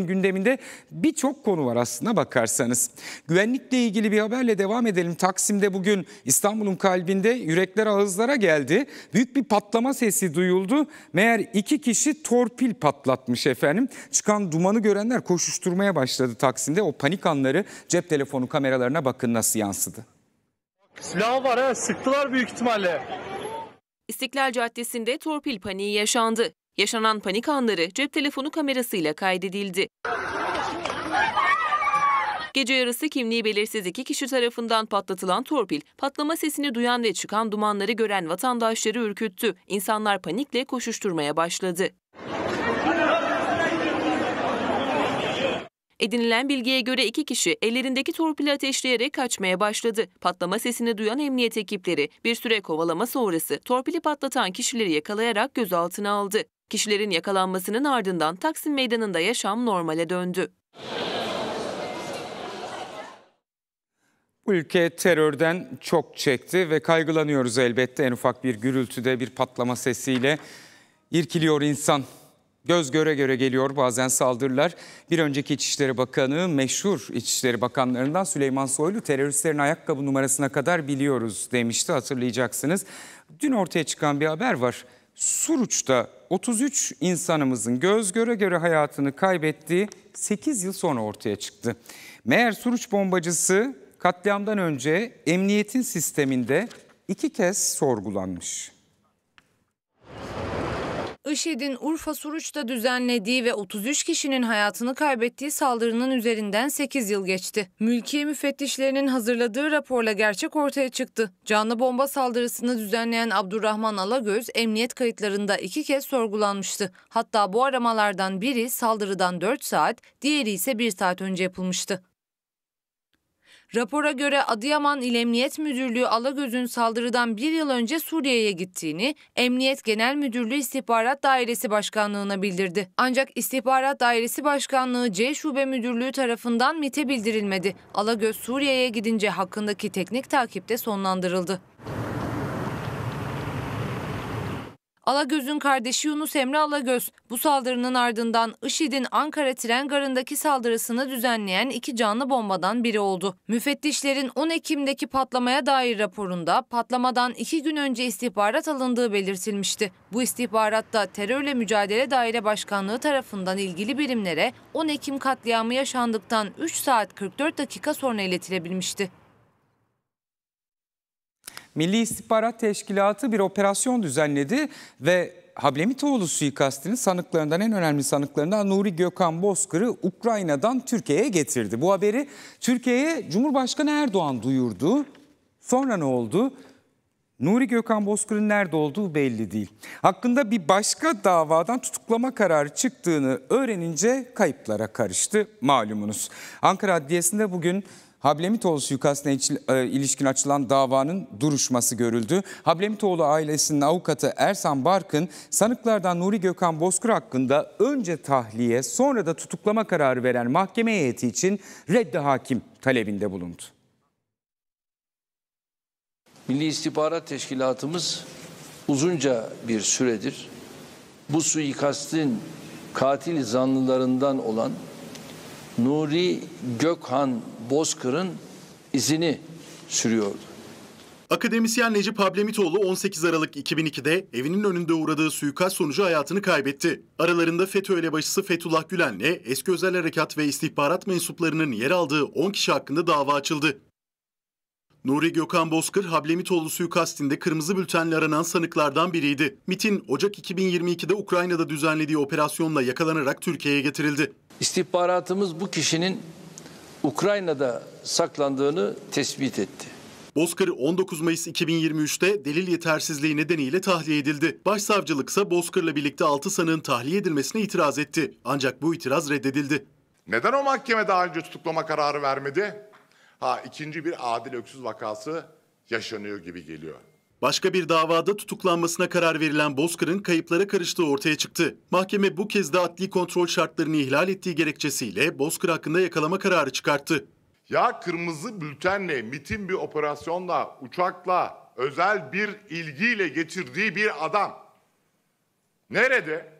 gündeminde birçok konu var aslında bakarsanız. Güvenlikle ilgili bir haberle devam edelim. Taksim'de bugün İstanbul'un kalbinde yürekler ağızlara geldi. Büyük bir patlama sesi duyuldu. Meğer iki kişi torpil patlatmış efendim. Çıkan dumanı görenler koşuşturmaya başladı Taksim'de. O panik anları cep telefonu kameralarına bakın nasıl yansıdı. Silah var ha sıktılar büyük ihtimalle. İstiklal Caddesi'nde torpil paniği yaşandı. Yaşanan panik anları cep telefonu kamerasıyla kaydedildi. Gece yarısı kimliği belirsiz iki kişi tarafından patlatılan torpil, patlama sesini duyan ve çıkan dumanları gören vatandaşları ürküttü. İnsanlar panikle koşuşturmaya başladı. Edinilen bilgiye göre iki kişi ellerindeki torpili ateşleyerek kaçmaya başladı. Patlama sesini duyan emniyet ekipleri bir süre kovalama sonrası torpili patlatan kişileri yakalayarak gözaltına aldı. Kişilerin yakalanmasının ardından Taksim Meydanı'nda yaşam normale döndü. Ülke terörden çok çekti ve kaygılanıyoruz elbette en ufak bir gürültüde bir patlama sesiyle irkiliyor insan. Göz göre göre geliyor bazen saldırılar. Bir önceki İçişleri Bakanı, meşhur İçişleri Bakanlarından Süleyman Soylu teröristlerin ayakkabı numarasına kadar biliyoruz demişti hatırlayacaksınız. Dün ortaya çıkan bir haber var. Suruç'ta 33 insanımızın göz göre göre hayatını kaybettiği 8 yıl sonra ortaya çıktı. Meğer Suruç bombacısı katliamdan önce emniyetin sisteminde iki kez sorgulanmış. IŞİD'in Urfa Suruç'ta düzenlediği ve 33 kişinin hayatını kaybettiği saldırının üzerinden 8 yıl geçti. Mülkiye müfettişlerinin hazırladığı raporla gerçek ortaya çıktı. Canlı bomba saldırısını düzenleyen Abdurrahman Alagöz emniyet kayıtlarında iki kez sorgulanmıştı. Hatta bu aramalardan biri saldırıdan 4 saat, diğeri ise 1 saat önce yapılmıştı. Rapora göre Adıyaman İl Emniyet Müdürlüğü Alagöz'ün saldırıdan bir yıl önce Suriye'ye gittiğini Emniyet Genel Müdürlüğü İstihbarat Dairesi Başkanlığı'na bildirdi. Ancak İstihbarat Dairesi Başkanlığı C Şube Müdürlüğü tarafından MIT'e bildirilmedi. Alagöz Suriye'ye gidince hakkındaki teknik takipte sonlandırıldı. Alagöz'ün kardeşi Yunus Emre Alagöz bu saldırının ardından IŞİD'in Ankara tren garındaki saldırısını düzenleyen iki canlı bombadan biri oldu. Müfettişlerin 10 Ekim'deki patlamaya dair raporunda patlamadan iki gün önce istihbarat alındığı belirtilmişti. Bu istihbaratta terörle mücadele daire başkanlığı tarafından ilgili birimlere 10 Ekim katliamı yaşandıktan 3 saat 44 dakika sonra iletilebilmişti. Milli İstihbarat Teşkilatı bir operasyon düzenledi ve Hablemitoğlu suikastinin sanıklarından en önemli sanıklarından Nuri Gökhan Bozkır'ı Ukrayna'dan Türkiye'ye getirdi. Bu haberi Türkiye'ye Cumhurbaşkanı Erdoğan duyurdu. Sonra ne oldu? Nuri Gökhan Bozkır'ın nerede olduğu belli değil. Hakkında bir başka davadan tutuklama kararı çıktığını öğrenince kayıplara karıştı malumunuz. Ankara Adliyesi'nde bugün Hablemitoğlu suikastına e, ilişkin açılan davanın duruşması görüldü. Hablemitoğlu ailesinin avukatı Ersan Barkın sanıklardan Nuri Gökhan Bozkır hakkında önce tahliye sonra da tutuklama kararı veren mahkeme heyeti için reddi hakim talebinde bulundu. Milli İstihbarat Teşkilatımız uzunca bir süredir bu suikastin katil zanlılarından olan Nuri Gökhan Bozkır'ın izini sürüyordu. Akademisyen Necip Hablemitoğlu 18 Aralık 2002'de evinin önünde uğradığı suikast sonucu hayatını kaybetti. Aralarında FETÖ elebaşısı Fethullah Gülen'le eski özel harekat ve istihbarat mensuplarının yer aldığı 10 kişi hakkında dava açıldı. Nuri Gökhan Bozkır, Hablemitoğlu suikastinde kırmızı bültenle aranan sanıklardan biriydi. MIT'in Ocak 2022'de Ukrayna'da düzenlediği operasyonla yakalanarak Türkiye'ye getirildi. İstihbaratımız bu kişinin Ukrayna'da saklandığını tespit etti. Bozkır 19 Mayıs 2023'te delil yetersizliği nedeniyle tahliye edildi. Başsavcılıksa ise Bozkır'la birlikte 6 sanığın tahliye edilmesine itiraz etti. Ancak bu itiraz reddedildi. Neden o mahkeme daha önce tutuklama kararı vermedi? Ha ikinci bir adil öksüz vakası yaşanıyor gibi geliyor. Başka bir davada tutuklanmasına karar verilen Bozkır'ın kayıplara karıştığı ortaya çıktı. Mahkeme bu kez de adli kontrol şartlarını ihlal ettiği gerekçesiyle Bozkır hakkında yakalama kararı çıkarttı. Ya kırmızı bültenle, mitin bir operasyonla, uçakla, özel bir ilgiyle getirdiği bir adam nerede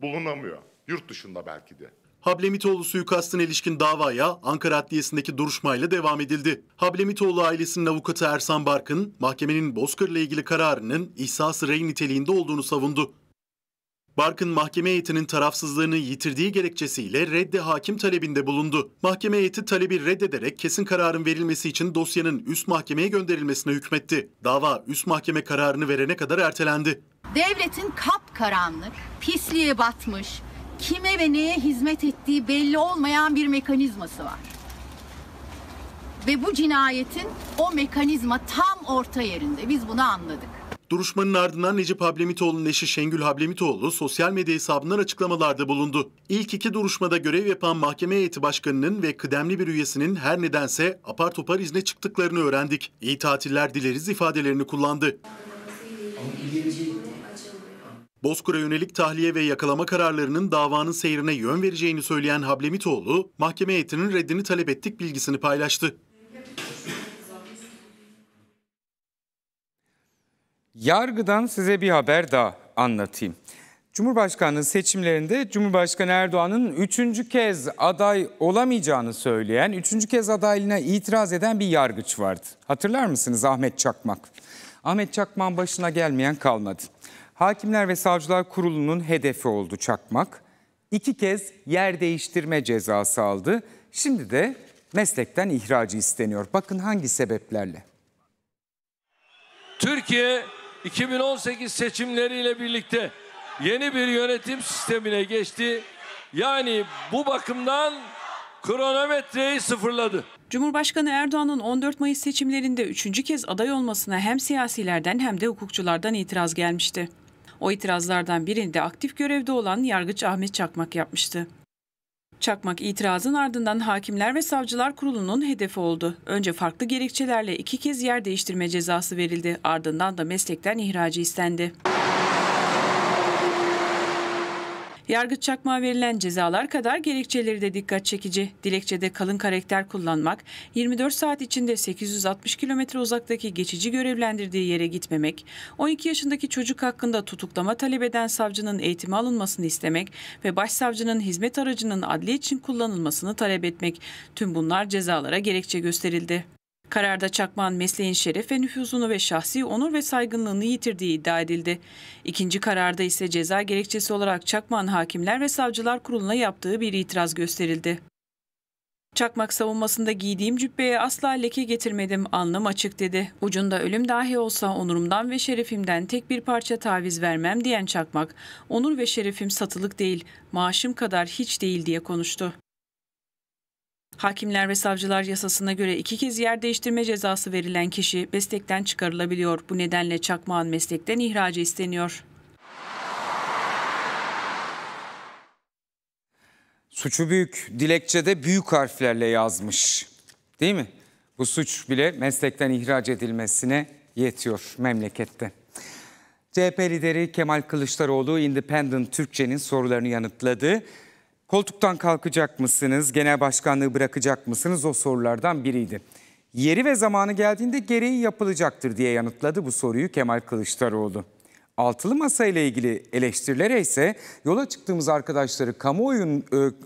bulunamıyor? Yurt dışında belki de. Hablemitoğlu suikastına ilişkin davaya Ankara Adliyesi'ndeki duruşmayla devam edildi. Hablemitoğlu ailesinin avukatı Ersan Barkın, mahkemenin ile ilgili kararının ihsası rey niteliğinde olduğunu savundu. Barkın mahkeme heyetinin tarafsızlığını yitirdiği gerekçesiyle redde hakim talebinde bulundu. Mahkeme heyeti talebi reddederek kesin kararın verilmesi için dosyanın üst mahkemeye gönderilmesine hükmetti. Dava üst mahkeme kararını verene kadar ertelendi. Devletin kap karanlık, pisliğe batmış, kime ve neye hizmet ettiği belli olmayan bir mekanizması var. Ve bu cinayetin o mekanizma tam orta yerinde. Biz bunu anladık. Duruşmanın ardından Necip Hablemitoğlu'nun eşi Şengül Hablemitoğlu sosyal medya hesabından açıklamalarda bulundu. İlk iki duruşmada görev yapan mahkeme heyeti başkanının ve kıdemli bir üyesinin her nedense apar topar izne çıktıklarını öğrendik. İyi tatiller dileriz ifadelerini kullandı. Bozkura yönelik tahliye ve yakalama kararlarının davanın seyrine yön vereceğini söyleyen Hablemitoğlu, mahkeme heyetinin reddini talep ettik bilgisini paylaştı. Yargıdan size bir haber daha anlatayım. Cumhurbaşkanlığı seçimlerinde Cumhurbaşkanı Erdoğan'ın üçüncü kez aday olamayacağını söyleyen, üçüncü kez adaylığına itiraz eden bir yargıç vardı. Hatırlar mısınız Ahmet Çakmak? Ahmet Çakmak'ın başına gelmeyen kalmadı. Hakimler ve Savcılar Kurulu'nun hedefi oldu Çakmak. İki kez yer değiştirme cezası aldı. Şimdi de meslekten ihracı isteniyor. Bakın hangi sebeplerle. Türkiye 2018 seçimleriyle birlikte yeni bir yönetim sistemine geçti. Yani bu bakımdan kronometreyi sıfırladı. Cumhurbaşkanı Erdoğan'ın 14 Mayıs seçimlerinde üçüncü kez aday olmasına hem siyasilerden hem de hukukçulardan itiraz gelmişti. O itirazlardan birini de aktif görevde olan yargıç Ahmet Çakmak yapmıştı. Çakmak itirazın ardından Hakimler ve Savcılar Kurulu'nun hedefi oldu. Önce farklı gerekçelerle iki kez yer değiştirme cezası verildi. Ardından da meslekten ihracı istendi. Yargıç Çakmağa verilen cezalar kadar gerekçeleri de dikkat çekici. Dilekçede kalın karakter kullanmak, 24 saat içinde 860 kilometre uzaktaki geçici görevlendirdiği yere gitmemek, 12 yaşındaki çocuk hakkında tutuklama talep eden savcının eğitime alınmasını istemek ve başsavcının hizmet aracının adli için kullanılmasını talep etmek. Tüm bunlar cezalara gerekçe gösterildi. Kararda Çakman mesleğin şeref ve nüfuzunu ve şahsi onur ve saygınlığını yitirdiği iddia edildi. İkinci kararda ise ceza gerekçesi olarak Çakman Hakimler ve Savcılar Kurulu'na yaptığı bir itiraz gösterildi. Çakmak savunmasında giydiğim cübbeye asla leke getirmedim anlam açık dedi. Ucunda ölüm dahi olsa onurumdan ve şerefimden tek bir parça taviz vermem diyen Çakmak, onur ve şerefim satılık değil, maaşım kadar hiç değil diye konuştu. Hakimler ve savcılar yasasına göre iki kez yer değiştirme cezası verilen kişi meslekten çıkarılabiliyor. Bu nedenle Çakmağan meslekten ihracı isteniyor. Suçu büyük, dilekçede büyük harflerle yazmış. Değil mi? Bu suç bile meslekten ihraç edilmesine yetiyor memlekette. CHP lideri Kemal Kılıçdaroğlu Independent Türkçe'nin sorularını yanıtladı. Koltuktan kalkacak mısınız, genel başkanlığı bırakacak mısınız o sorulardan biriydi. Yeri ve zamanı geldiğinde gereği yapılacaktır diye yanıtladı bu soruyu Kemal Kılıçdaroğlu. Altılı Masa ile ilgili eleştirilere ise yola çıktığımız arkadaşları kamuoyun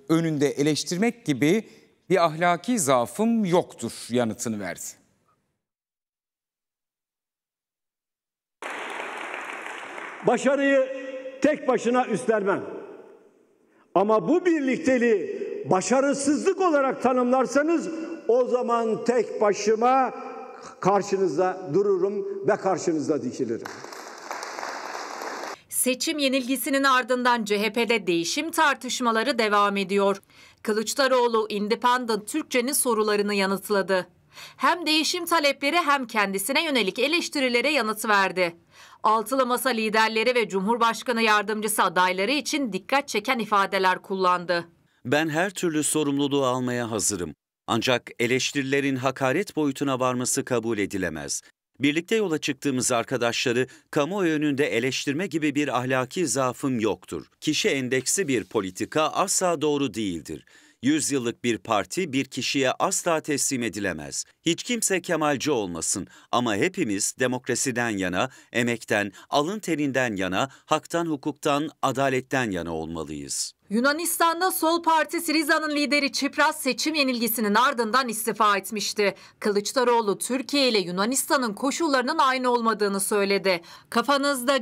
önünde eleştirmek gibi bir ahlaki zaafım yoktur yanıtını verdi. Başarıyı tek başına üstlenmem. Ama bu birlikteliği başarısızlık olarak tanımlarsanız o zaman tek başıma karşınızda dururum ve karşınızda dikilirim. Seçim yenilgisinin ardından CHP'de değişim tartışmaları devam ediyor. Kılıçdaroğlu Independent Türkçe'nin sorularını yanıtladı. Hem değişim talepleri hem kendisine yönelik eleştirilere yanıt verdi. Altılı Masa liderleri ve Cumhurbaşkanı yardımcısı adayları için dikkat çeken ifadeler kullandı. Ben her türlü sorumluluğu almaya hazırım. Ancak eleştirilerin hakaret boyutuna varması kabul edilemez. Birlikte yola çıktığımız arkadaşları kamuoyu önünde eleştirme gibi bir ahlaki zaafım yoktur. Kişi endeksi bir politika asla doğru değildir. Yüzyıllık bir parti bir kişiye asla teslim edilemez. Hiç kimse Kemalci olmasın ama hepimiz demokrasiden yana, emekten, alın terinden yana, haktan, hukuktan, adaletten yana olmalıyız. Yunanistan'da Sol Parti Siriza'nın lideri Çipras seçim yenilgisinin ardından istifa etmişti. Kılıçdaroğlu Türkiye ile Yunanistan'ın koşullarının aynı olmadığını söyledi. Kafanızda